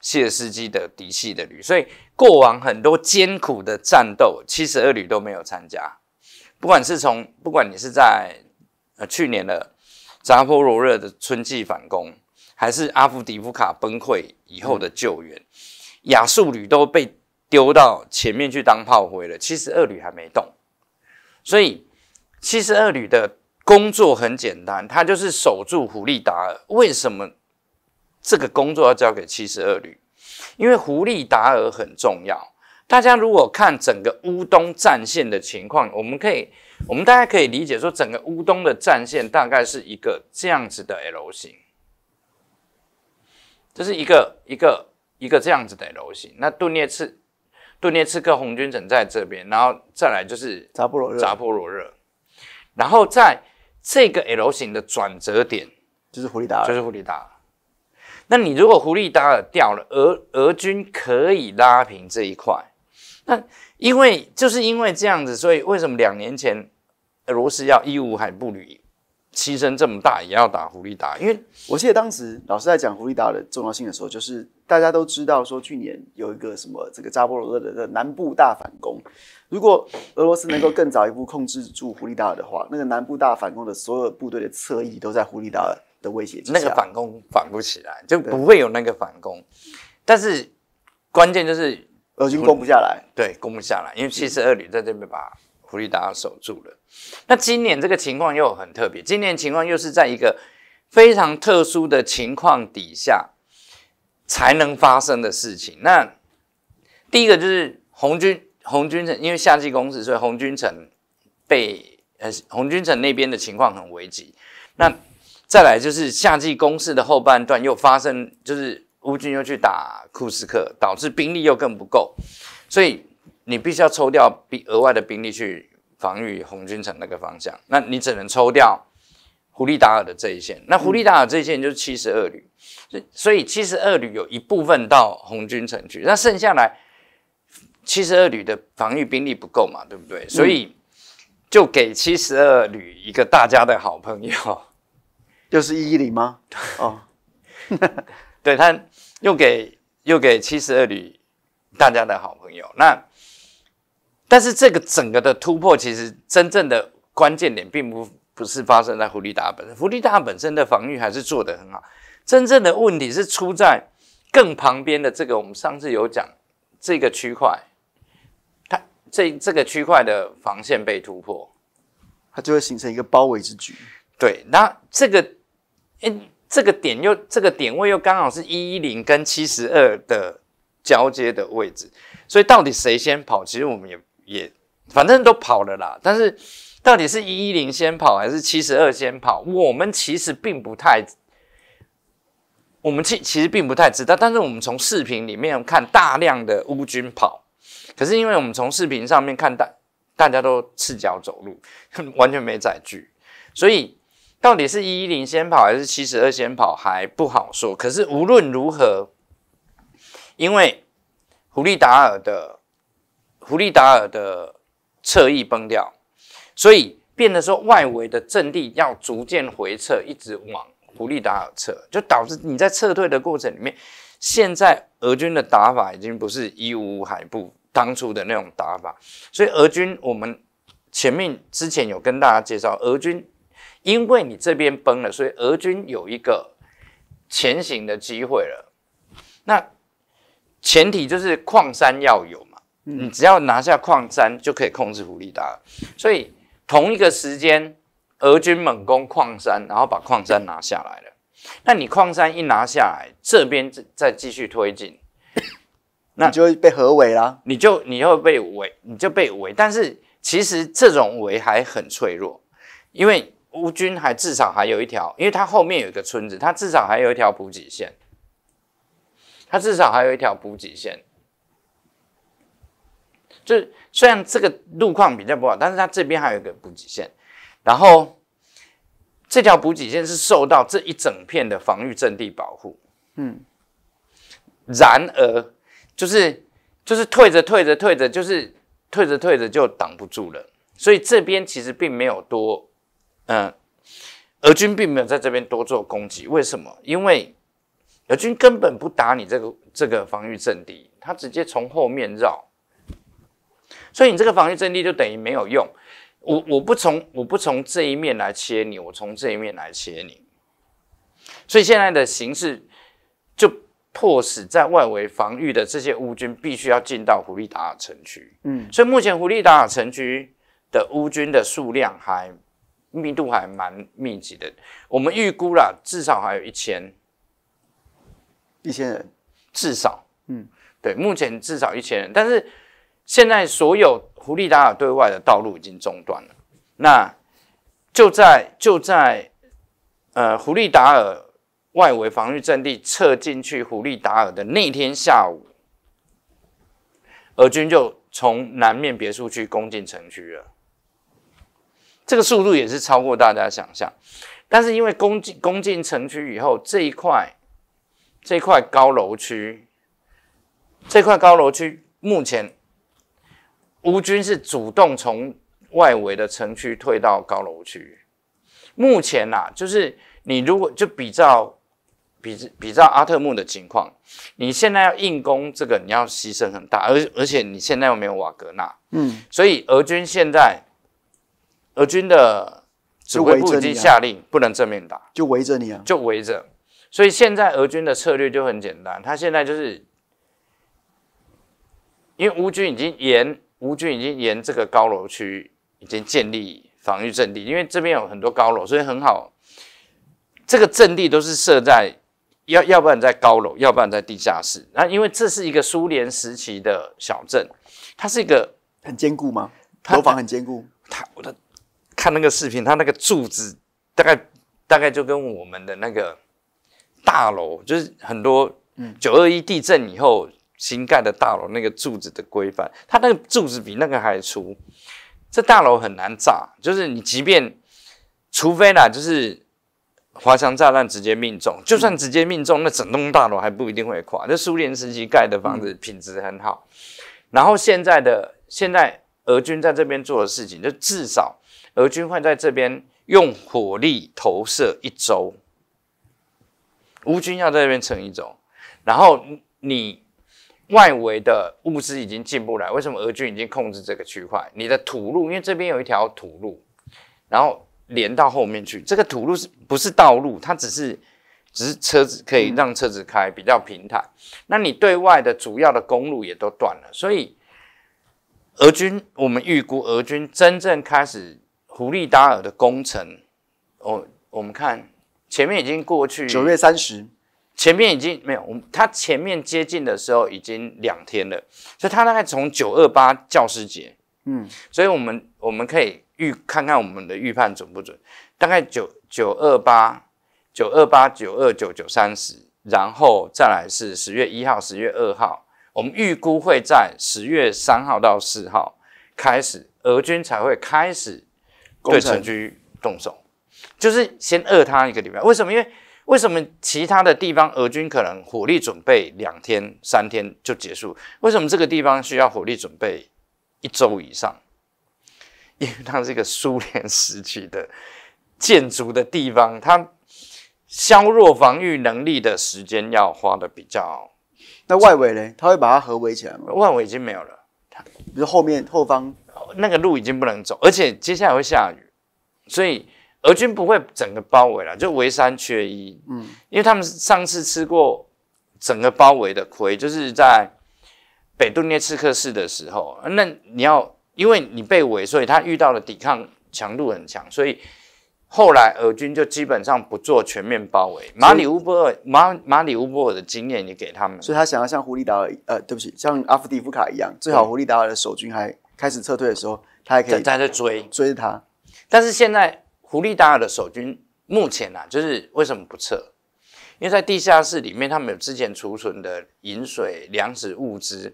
谢尔斯基的嫡系的旅，所以过往很多艰苦的战斗，七十二旅都没有参加。不管是从，不管你是在呃去年的扎波罗热的春季反攻，还是阿夫迪夫卡崩溃以后的救援，亚速旅都被丢到前面去当炮灰了，七十二旅还没动。所以七十二旅的工作很简单，他就是守住胡利达尔。为什么？这个工作要交给七十二旅，因为胡利达尔很重要。大家如果看整个乌东战线的情况，我们可以，我们大家可以理解说，整个乌东的战线大概是一个这样子的 L 型，这是一个一个一个这样子的 L 型。那顿涅茨，顿涅茨克红军整在这边，然后再来就是扎波罗热，扎波罗热。然后在这个 L 型的转折点，就是胡利达尔，就是胡利达尔。那你如果胡里达尔掉了，俄俄军可以拉平这一块。那因为就是因为这样子，所以为什么两年前俄罗斯要伊乌海布旅牺牲这么大也要打胡里达尔？因为我记得当时老师在讲胡里达尔的重要性的时候，就是大家都知道说去年有一个什么这个扎波罗热的南部大反攻，如果俄罗斯能够更早一步控制住胡里达尔的话，那个南部大反攻的所有部队的侧翼都在胡里达尔。威胁那个反攻反不起来，就不会有那个反攻。但是关键就是俄军攻不下来，对，攻不下来，因为七十二旅在这边把福利达守住了。那今年这个情况又很特别，今年情况又是在一个非常特殊的情况底下才能发生的事情。那第一个就是红军，红军城，因为夏季攻势，所以红军城被呃红军城那边的情况很危急。那再来就是夏季攻势的后半段，又发生就是乌军又去打库斯克，导致兵力又更不够，所以你必须要抽调兵额外的兵力去防御红军城那个方向，那你只能抽调胡利达尔的这一线，那胡利达尔这一线就是七十二旅，所以七十二旅有一部分到红军城去，那剩下来七十二旅的防御兵力不够嘛，对不对？所以就给七十二旅一个大家的好朋友。又是一零吗？哦，对，他又给又给七十二旅大家的好朋友。那但是这个整个的突破，其实真正的关键点，并不不是发生在福利达本身。福利达本身的防御还是做得很好。真正的问题是出在更旁边的这个。我们上次有讲这个区块，它这这个区块的防线被突破，它就会形成一个包围之局。对，那这个。哎，这个点又这个点位又刚好是一一零跟七十二的交接的位置，所以到底谁先跑？其实我们也也反正都跑了啦。但是到底是一一零先跑还是七十二先跑？我们其实并不太，我们其其实并不太知道。但是我们从视频里面看大量的乌军跑，可是因为我们从视频上面看大大家都赤脚走路，完全没载具，所以。到底是一一零先跑还是七十二先跑还不好说。可是无论如何，因为弗利达尔的弗利达尔的侧翼崩掉，所以变得说外围的阵地要逐渐回撤，一直往弗利达尔撤，就导致你在撤退的过程里面，现在俄军的打法已经不是五五海部当初的那种打法。所以俄军，我们前面之前有跟大家介绍俄军。因为你这边崩了，所以俄军有一个前行的机会了。那前提就是矿山要有嘛，你只要拿下矿山就可以控制弗利达。所以同一个时间，俄军猛攻矿山，然后把矿山拿下来了。那你矿山一拿下来，这边再继续推进，那就会被合围了。你就你会被围，你就被围。但是其实这种围还很脆弱，因为。吴军还至少还有一条，因为他后面有一个村子，他至少还有一条补给线，他至少还有一条补给线。就是虽然这个路况比较不好，但是他这边还有一个补给线，然后这条补给线是受到这一整片的防御阵地保护。嗯，然而就是就是退着退着退着，就是退着退着就挡不住了，所以这边其实并没有多。嗯，俄军并没有在这边多做攻击，为什么？因为俄军根本不打你这个这个防御阵地，他直接从后面绕，所以你这个防御阵地就等于没有用。我我不从我不从这一面来切你，我从这一面来切你，所以现在的形势就迫使在外围防御的这些乌军必须要进到胡利达尔城区。嗯，所以目前胡利达尔城区的乌军的数量还。密度还蛮密集的，我们预估了至少还有一千，一千人，至少，嗯，对，目前至少一千人，但是现在所有胡利达尔对外的道路已经中断了。那就在就在呃胡利达尔外围防御阵地撤进去胡利达尔的那天下午，俄军就从南面别墅区攻进城区了。这个速度也是超过大家想象，但是因为攻进攻进城区以后，这一块这一块高楼区，这块高楼区目前，乌军是主动从外围的城区退到高楼区。目前呐，就是你如果就比较比比较阿特木的情况，你现在要硬攻这个，你要牺牲很大，而而且你现在又没有瓦格纳，嗯，所以俄军现在。俄军的指挥部已经下令不能正面打，就围着你啊，就围着。所以现在俄军的策略就很简单，他现在就是，因为乌军已经沿乌军已经沿这个高楼区已经建立防御阵地，因为这边有很多高楼，所以很好。这个阵地都是设在要要不然在高楼，要不然在地下室。那因为这是一个苏联时期的小镇，它是一个很坚固吗？楼房很坚固，它我的。看那个视频，它那个柱子大概大概就跟我们的那个大楼，就是很多九二一地震以后新盖的大楼那个柱子的规范，它那个柱子比那个还粗。这大楼很难炸，就是你即便除非啦，就是华强炸弹直接命中，就算直接命中，那整栋大楼还不一定会垮。这苏联时期盖的房子品质很好，然后现在的现在俄军在这边做的事情，就至少。俄军会在这边用火力投射一周，乌军要在这边撑一周，然后你外围的物资已经进不来。为什么俄军已经控制这个区块？你的土路，因为这边有一条土路，然后连到后面去。这个土路是不是道路？它只是只是车子可以让车子开比较平坦。那你对外的主要的公路也都断了，所以俄军我们预估俄军真正开始。胡利达尔的工程，我我们看前面已经过去九月三十，前面已经没有，我们他前面接近的时候已经两天了，所以他大概从九二八教师节，嗯，所以我们我们可以预看看我们的预判准不准，大概九九二八九二八九二九九三十，然后再来是十月一号、十月二号，我们预估会在十月三号到四号开始，俄军才会开始。对城区动手，就是先饿他一个礼拜。为什么？因为为什么其他的地方俄军可能火力准备两天三天就结束，为什么这个地方需要火力准备一周以上？因为它是一个苏联时期的建筑的地方，它削弱防御能力的时间要花的比较。那外围呢？他会把它合围起来吗？外围已经没有了，它如后面后方。那个路已经不能走，而且接下来会下雨，所以俄军不会整个包围了，就围三缺一。嗯，因为他们上次吃过整个包围的亏，就是在北顿涅茨克市的时候。那你要，因为你被围，所以他遇到的抵抗强度很强，所以后来俄军就基本上不做全面包围。马里乌波尔马马里乌波尔的经验也给他们，所以他想要像胡里达尔呃，对不起，像阿夫迪夫卡一样，最好胡里达尔的守军还。开始撤退的时候，他还可以在在追追他，但是现在狐狸大楼的守军目前啊，就是为什么不撤？因为在地下室里面，他们有之前储存的饮水、粮食、物资，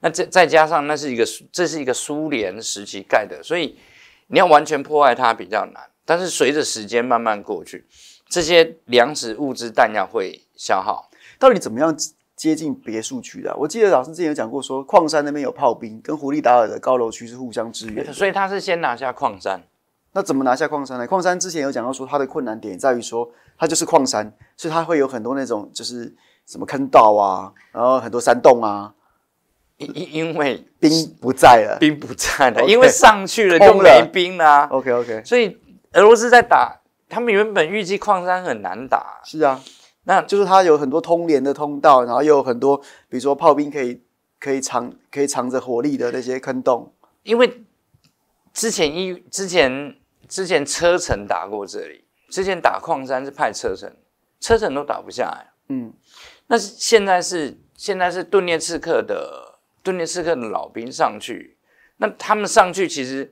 那再再加上那是一个这是一个苏联时期盖的，所以你要完全破坏它比较难。但是随着时间慢慢过去，这些粮食、物资、弹药会消耗，到底怎么样？接近别墅区的，我记得老师之前有讲过，说矿山那边有炮兵，跟胡利达尔的高楼区是互相支援，所以他是先拿下矿山。那怎么拿下矿山呢？矿山之前有讲到说，它的困难点在于说，它就是矿山，所以它会有很多那种就是什么坑道啊，然后很多山洞啊。因因因为兵不在了，兵不在了，因为上去了就没兵了。OK OK，所以俄罗斯在打，他们原本预计矿山很难打。是啊。那就是它有很多通联的通道，然后又有很多，比如说炮兵可以可以藏可以藏着火力的那些坑洞。因为之前一之前之前车臣打过这里，之前打矿山是派车臣，车臣都打不下来。嗯，那现在是现在是顿涅刺客的顿涅刺客的老兵上去，那他们上去其实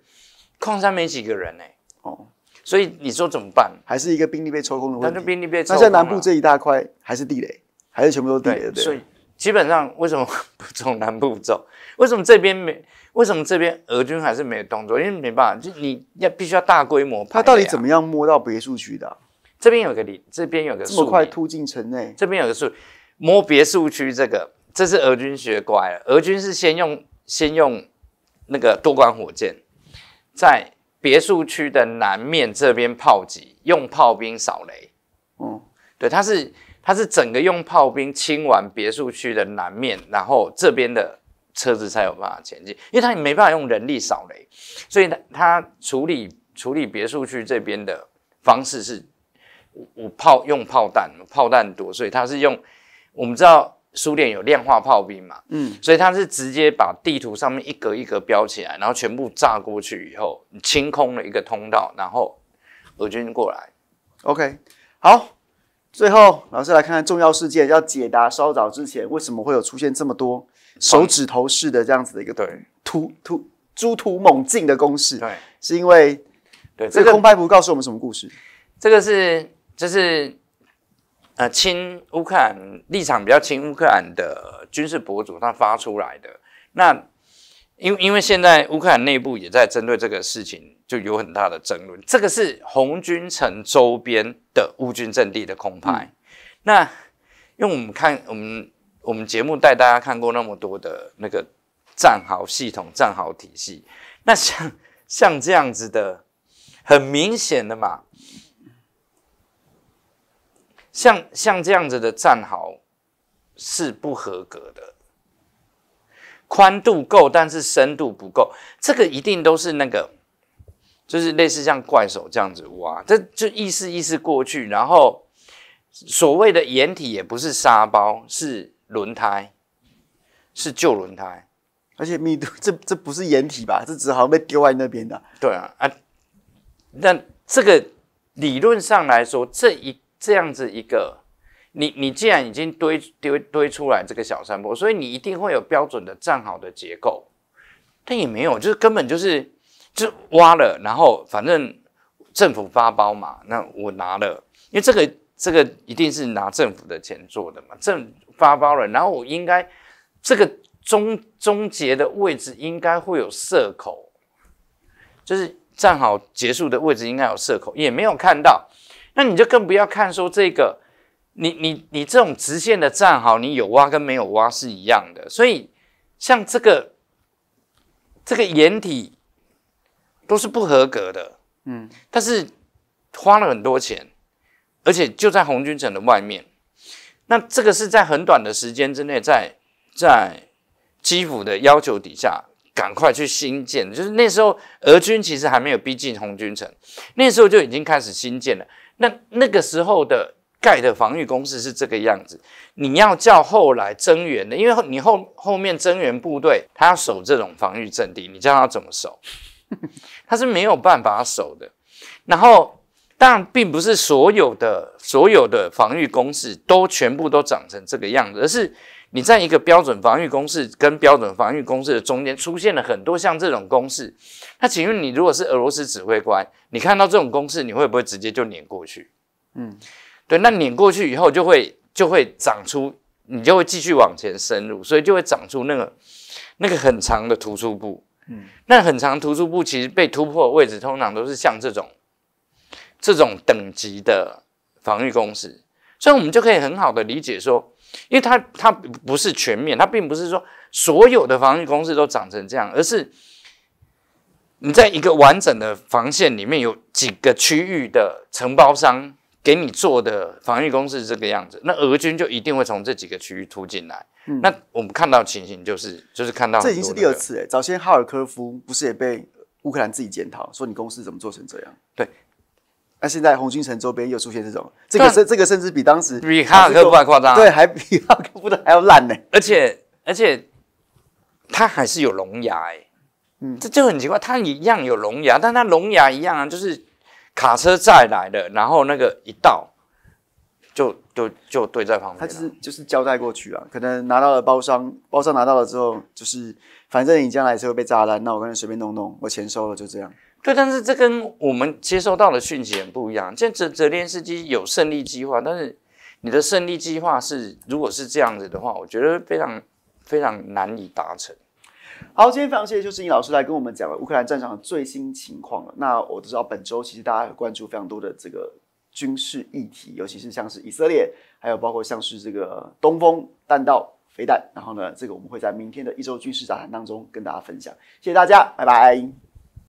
矿山没几个人哎。哦。所以你说怎么办？还是一个兵力被抽空的问题。那兵力被现在南部这一大块还是地雷，还是全部都是地雷？对。所以基本上为什么 不从南部走？为什么这边没？为什么这边俄军还是没有动作？因为没办法，就你要必须要大规模。他到底怎么样摸到别墅区的？这边有个里，这边有个这么快突进城内？这边有个树，摸别墅区这个，这是俄军学乖了。俄军是先用先用那个多管火箭，在。别墅区的南面这边炮击，用炮兵扫雷。嗯，对，它是它是整个用炮兵清完别墅区的南面，然后这边的车子才有办法前进，因为它没办法用人力扫雷，所以它它处理处理别墅区这边的方式是，我炮用炮弹，炮弹多，所以它是用，我们知道。苏联有量化炮兵嘛？嗯，所以他是直接把地图上面一格一格标起来，然后全部炸过去以后，清空了一个通道，然后俄军过来。OK，好，最后老师来看看重要事件，要解答稍早之前为什么会有出现这么多手指头式的这样子的一个突突突突猛进的攻势？对，是因为对这个空拍图告诉我们什么故事？这个是就是。呃，亲乌克兰立场比较亲乌克兰的军事博主他发出来的，那，因为因为现在乌克兰内部也在针对这个事情就有很大的争论。这个是红军城周边的乌军阵地的空拍，那因为我们看我们我们节目带大家看过那么多的那个战壕系统、战壕体系，那像像这样子的，很明显的嘛。像像这样子的战壕是不合格的，宽度够，但是深度不够。这个一定都是那个，就是类似像怪手这样子挖，这就意思意思过去。然后所谓的掩体也不是沙包，是轮胎，是旧轮胎，而且密度这这不是掩体吧？这只好被丢在那边的。对啊啊，那这个理论上来说，这一。这样子一个，你你既然已经堆堆堆出来这个小山坡，所以你一定会有标准的站好的结构。但也没有，就是根本就是就挖了，然后反正政府发包嘛，那我拿了，因为这个这个一定是拿政府的钱做的嘛，政发包了，然后我应该这个终终结的位置应该会有射口，就是站好结束的位置应该有射口，也没有看到。那你就更不要看说这个，你你你这种直线的战壕，你有挖跟没有挖是一样的。所以像这个这个掩体都是不合格的，嗯，但是花了很多钱，而且就在红军城的外面。那这个是在很短的时间之内，在在基辅的要求底下，赶快去新建。就是那时候俄军其实还没有逼近红军城，那时候就已经开始新建了。那那个时候的盖的防御工事是这个样子，你要叫后来增援的，因为你后后面增援部队他要守这种防御阵地，你叫他怎么守？他是没有办法守的。然后，但并不是所有的所有的防御工事都全部都长成这个样子，而是。你在一个标准防御公式跟标准防御公式的中间出现了很多像这种公式，那请问你如果是俄罗斯指挥官，你看到这种公式，你会不会直接就碾过去？嗯，对，那碾过去以后就会就会长出，你就会继续往前深入，所以就会长出那个那个很长的突出部。嗯，那很长突出部其实被突破的位置通常都是像这种这种等级的防御公式，所以我们就可以很好的理解说。因为它它不是全面，它并不是说所有的防御工事都长成这样，而是你在一个完整的防线里面，有几个区域的承包商给你做的防御工事这个样子，那俄军就一定会从这几个区域突进来。那我们看到情形就是，就是看到这已经是第二次哎，早先哈尔科夫不是也被乌克兰自己检讨，说你公司怎么做成这样？对。那现在红军城周边又出现这种，这个是这个甚至比当时比哈科夫还夸张，对，还比哈科夫的还要烂呢。而且而且，他还是有龙牙哎，嗯，这就很奇怪，他一样有龙牙，但他龙牙一样啊，就是卡车载来的，然后那个一到就就就堆在旁边。他就是就是交代过去啊，可能拿到了包商，包商拿到了之后，就是反正你将来车是会被炸烂，那我干脆随便弄弄，我钱收了就这样。对，但是这跟我们接收到的讯息很不一样。现在泽泽连斯基有胜利计划，但是你的胜利计划是如果是这样子的话，我觉得非常非常难以达成。好，今天非常谢谢邱世英老师来跟我们讲乌克兰战场的最新情况了。那我知道本周其实大家有关注非常多的这个军事议题，尤其是像是以色列，还有包括像是这个东风弹道飞弹。然后呢，这个我们会在明天的一周军事杂谈当中跟大家分享。谢谢大家，拜拜。